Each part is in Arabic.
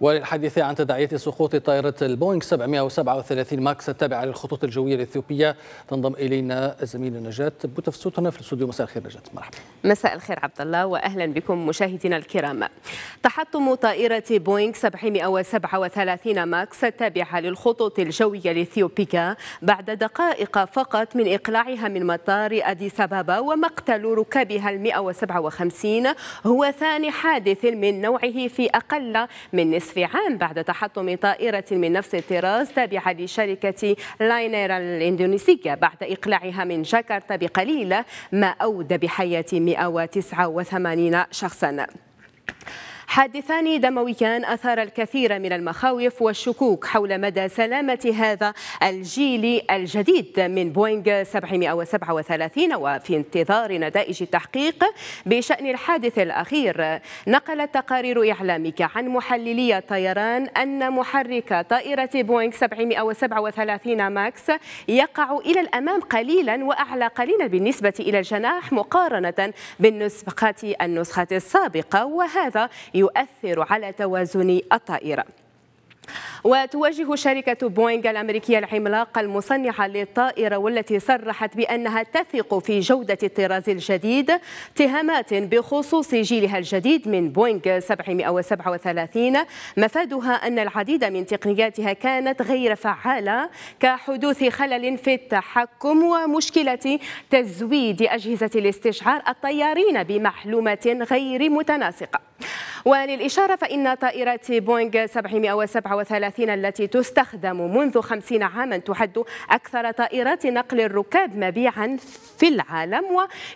وللحديث عن تداعيات سقوط طائرة البوينغ 737 ماكس التابعة للخطوط الجوية الإثيوبية تنضم إلينا الزميلة نجاة بوتفسوت هنا في الاستوديو مساء الخير نجاة مرحبا مساء الخير عبد الله وأهلا بكم مشاهدينا الكرام تحطم طائرة بوينغ 737 ماكس التابعة للخطوط الجوية الإثيوبية بعد دقائق فقط من إقلاعها من مطار أدي سبابا ومقتل ركابها ال 157 هو ثاني حادث من نوعه في أقل من نصف نصف عام بعد تحطم طائرة من نفس الطراز تابعة لشركة لاينير الإندونيسية بعد إقلاعها من جاكرتا بقليل ما أودى بحياة 189 شخصا حادثان دمويان أثار الكثير من المخاوف والشكوك حول مدى سلامة هذا الجيل الجديد من بوينغ 737 وفي انتظار نتائج التحقيق بشأن الحادث الأخير نقلت تقارير إعلامك عن محللي الطيران أن محرك طائرة بوينغ 737 ماكس يقع إلى الأمام قليلا وأعلى قليلا بالنسبة إلى الجناح مقارنة بالنسخة النسخة السابقة وهذا يؤثر على توازن الطائرة وتواجه شركة بوينغ الأمريكية العملاقة المصنعة للطائرة والتي صرحت بأنها تثق في جودة الطراز الجديد اتهامات بخصوص جيلها الجديد من بوينغ 737 مفادها أن العديد من تقنياتها كانت غير فعالة كحدوث خلل في التحكم ومشكلة تزويد أجهزة الاستشعار الطيارين بمعلومات غير متناسقة وللإشارة فإن طائرات بوينغ 737 التي تستخدم منذ 50 عاما تحد أكثر طائرات نقل الركاب مبيعا في العالم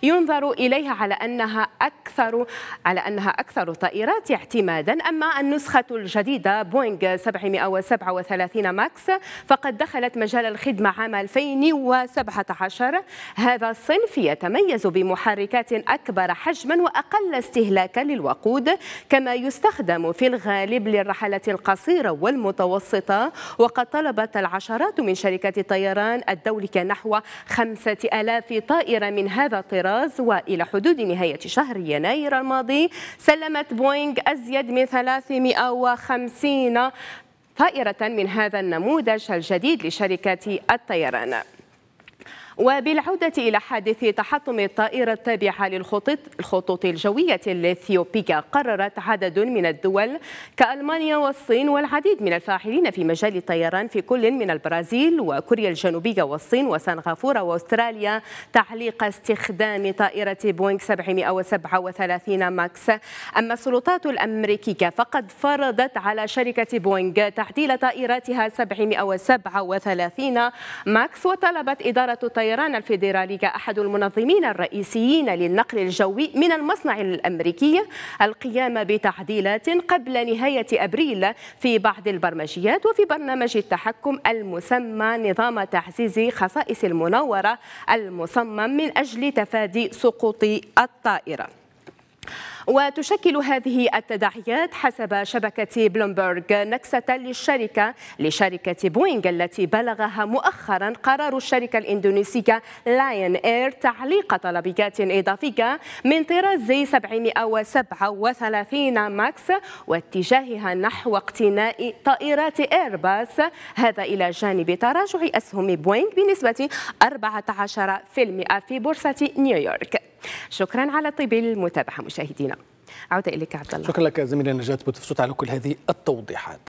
وينظر إليها على أنها أكثر على أنها أكثر الطائرات اعتمادا أما النسخة الجديدة بوينغ 737 ماكس فقد دخلت مجال الخدمة عام 2017 هذا الصنف يتميز بمحركات أكبر حجما وأقل استهلاكا للوقود كما يستخدم في الغالب للرحلات القصيرة والمتوسطة وقد طلبت العشرات من شركات الطيران الدولي نحو خمسة ألاف طائرة من هذا الطراز وإلى حدود نهاية شهر يناير الماضي سلمت بوينغ أزيد من 350 طائرة من هذا النموذج الجديد لشركة الطيران وبالعودة إلى حادث تحطم الطائرة التابعة للخطوط الخطوط الجوية الإثيوبية قررت عدد من الدول كألمانيا والصين والعديد من الفاعلين في مجال الطيران في كل من البرازيل وكوريا الجنوبية والصين وسنغافورة وأستراليا تعليق استخدام طائرة بوينغ 737 ماكس أما السلطات الأمريكية فقد فرضت على شركة بوينغ تعديل طائراتها 737 ماكس وطلبت إدارة الطيران الطيران الفيدرالي كأحد المنظمين الرئيسيين للنقل الجوي من المصنع الأمريكي القيام بتعديلات قبل نهاية أبريل في بعض البرمجيات وفي برنامج التحكم المسمى نظام تعزيز خصائص المناورة المصمم من أجل تفادي سقوط الطائرة وتشكل هذه التداعيات حسب شبكة بلومبرغ نكسة للشركة لشركة بوينغ التي بلغها مؤخرا قرار الشركة الإندونيسية لاين إير تعليق طلبيات إضافية من طراز 737 ماكس واتجاهها نحو اقتناء طائرات إيرباص هذا إلى جانب تراجع أسهم بوينغ بنسبة 14% في بورصة نيويورك شكرا على طيب المتابعه مشاهدينا عوده اليك عبد الله شكرا لك زميلي نجاة بوتفسوت على كل هذه التوضيحات